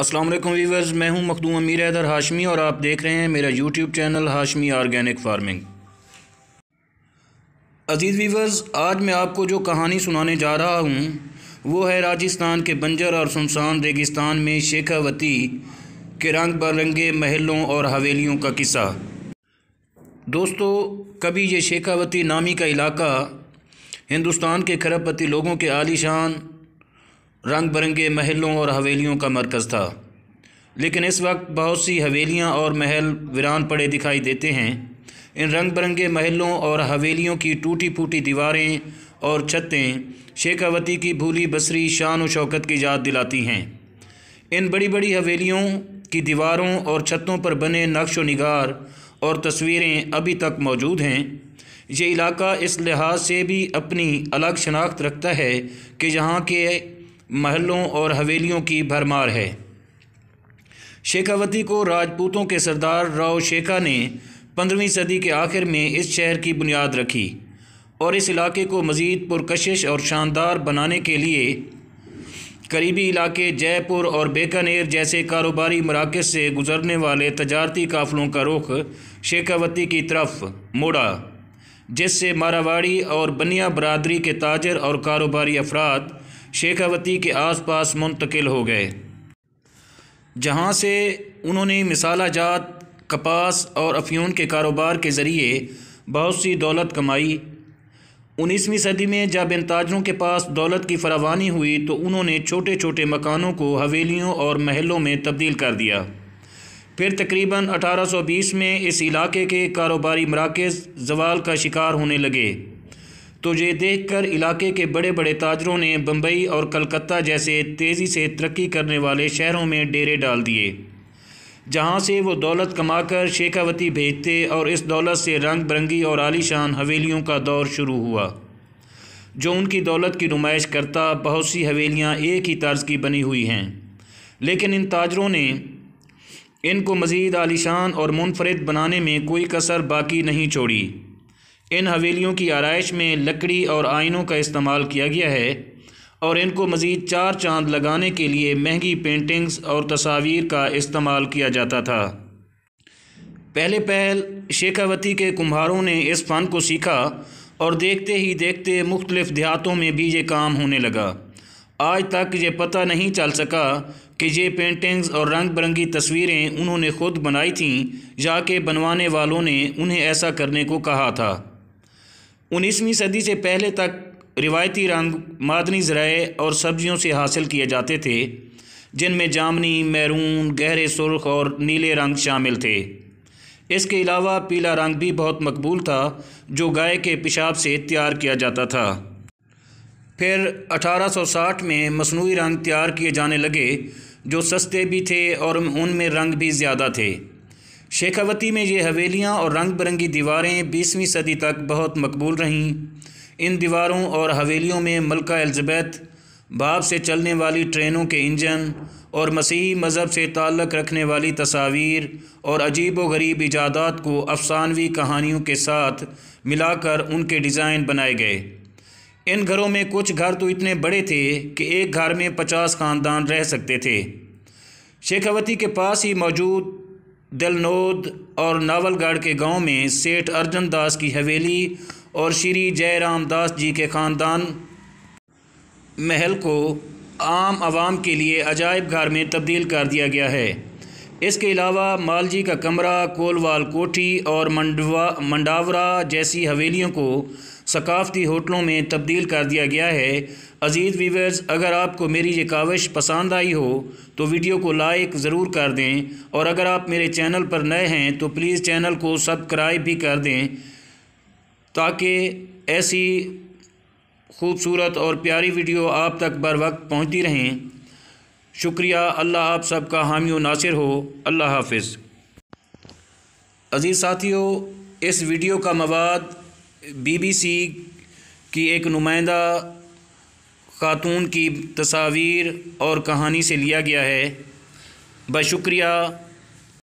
अस्सलाम वालेकुम वीवर्स मैं हूं मखदूम अमीर हैदर हाशमी और आप देख रहे हैं मेरा YouTube channel Hashmi organic farming अजीज़ वीवर्स आज मैं आपको जो कहानी सुनाने जा रहा हूं वो है राजस्थान के बंजर और सुनसान रेगिस्तान में शेखावती के रंग बरंगे महलों और हवेलियों का किस्सा दोस्तों कभी ये शेखावती नामी का इलाका हिंदुस्तान के खरबपति लोगों के आलीशान रंग बिरंगे महलों और हवेलियों का मरकज़ था लेकिन इस वक्त बहुत सी हवेलियाँ और महल वीरान पड़े दिखाई देते हैं इन रंग बिरंगे महलों और हवेलियों की टूटी फूटी दीवारें और छतें शेखावती की भूली बसरी शान व शौकत की याद दिलाती हैं इन बड़ी बड़ी हवेलियों की दीवारों और छतों पर बने नक्श निगार और तस्वीरें अभी तक मौजूद हैं ये इलाका इस लिहाज से भी अपनी अलग शनाख्त रखता है कि यहाँ के महलों और हवेलियों की भरमार है शेखावती को राजपूतों के सरदार राव शेखा ने पंद्रहवीं सदी के आखिर में इस शहर की बुनियाद रखी और इस इलाके को मज़ीद पुरकशिश और शानदार बनाने के लिए करीबी इलाके जयपुर और बेकानेर जैसे कारोबारी मराकज़ से गुजरने वाले तजारती काफलों का रुख शेखावती की तरफ मोड़ा जिससे मारावाड़ी और बनिया बरदरी के ताजर और कारोबारी अफराद शेखावती के आसपास मुंतकिल हो गए जहाँ से उन्होंने मिसाला जात कपास और अफ्यून के कारोबार के ज़रिए बहुत सी दौलत कमाई उन्नीसवीं सदी में जब इन ताजरों के पास दौलत की फरावानी हुई तो उन्होंने छोटे छोटे मकानों को हवेलियों और महलों में तब्दील कर दिया फिर तकरीबन 1820 में इस इलाके के कारोबारी मराकज़ जवाल का शिकार होने लगे तो ये देखकर इलाके के बड़े बड़े ताजरों ने बम्बई और कलकत्ता जैसे तेज़ी से तरक्की करने वाले शहरों में डेरे डाल दिए जहाँ से वो दौलत कमाकर शेखावती भेजते और इस दौलत से रंग बिरंगी और आलीशान हवेलियों का दौर शुरू हुआ जो उनकी दौलत की नुमाइश करता बहुत सी हवेलियाँ एक ही तर्ज की बनी हुई हैं लेकिन इन ताजरों ने इनको मज़ीद आलीशान और मुनफरद बनाने में कोई कसर बाकी नहीं छोड़ी इन हवेलियों की आरइश में लकड़ी और आइनों का इस्तेमाल किया गया है और इनको मज़ीद चार चांद लगाने के लिए महंगी पेंटिंग्स और तस्वीर का इस्तेमाल किया जाता था पहले पहल शेखावती के कुम्हारों ने इस फ़न को सीखा और देखते ही देखते मुख्तलिफ़ देहातों में भी ये काम होने लगा आज तक ये पता नहीं चल सका कि ये पेंटिंग्स और रंग बिरंगी तस्वीरें उन्होंने खुद बनाई थीं या कि बनवाने वालों ने उन्हें ऐसा करने को कहा था उन्नीसवीं सदी से पहले तक रिवायती रंग मादनी ज़राए और सब्जियों से हासिल किए जाते थे जिनमें जामनी मैरून गहरे सुर्ख और नीले रंग शामिल थे इसके अलावा पीला रंग भी बहुत मकबूल था जो गाय के पेशाब से तैयार किया जाता था फिर 1860 में मसनू रंग तैयार किए जाने लगे जो सस्ते भी थे और उनमें रंग भी ज़्यादा थे शेखावती में ये हवेलियाँ और रंग बिरंगी दीवारें बीसवीं सदी तक बहुत मकबूल रहीं इन दीवारों और हवेलियों में मलका एलिजबैथ बाप से चलने वाली ट्रेनों के इंजन और मसीही मज़हब से ताल्लक़ रखने वाली तस्वीर और अजीब व गरीब इजादात को अफसानवी कहानियों के साथ मिलाकर उनके डिज़ाइन बनाए गए इन घरों में कुछ घर तो इतने बड़े थे कि एक घर में पचास खानदान रह सकते थे शेखावती के पास ही मौजूद दलनोद और नावलगढ़ के गांव में सेठ अर्जन दास की हवेली और श्री जयराम दास जी के ख़ानदान महल को आम आवाम के लिए अजायब घर में तब्दील कर दिया गया है इसके अलावा मालजी का कमरा कोलवाल कोठी और मंडवा मंडावरा जैसी हवेलियों को सकाफती होटलों में तब्दील कर दिया गया है अजीज़ वीवर्स अगर आपको मेरी ये काविश पसंद आई हो तो वीडियो को लाइक ज़रूर कर दें और अगर आप मेरे चैनल पर नए हैं तो प्लीज़ चैनल को सब्सक्राइब भी कर दें ताकि ऐसी खूबसूरत और प्यारी वीडियो आप तक बर वक्त पहुँचती रहें शुक्रिया अल्लाह आप सबका हामी नासिर हो अल्लाह हाफिज़ अजीज़ साथियों इस वीडियो का मवाद बीबीसी की एक नुमाइंदा खातून की तस्वीर और कहानी से लिया गया है बशुक्रिया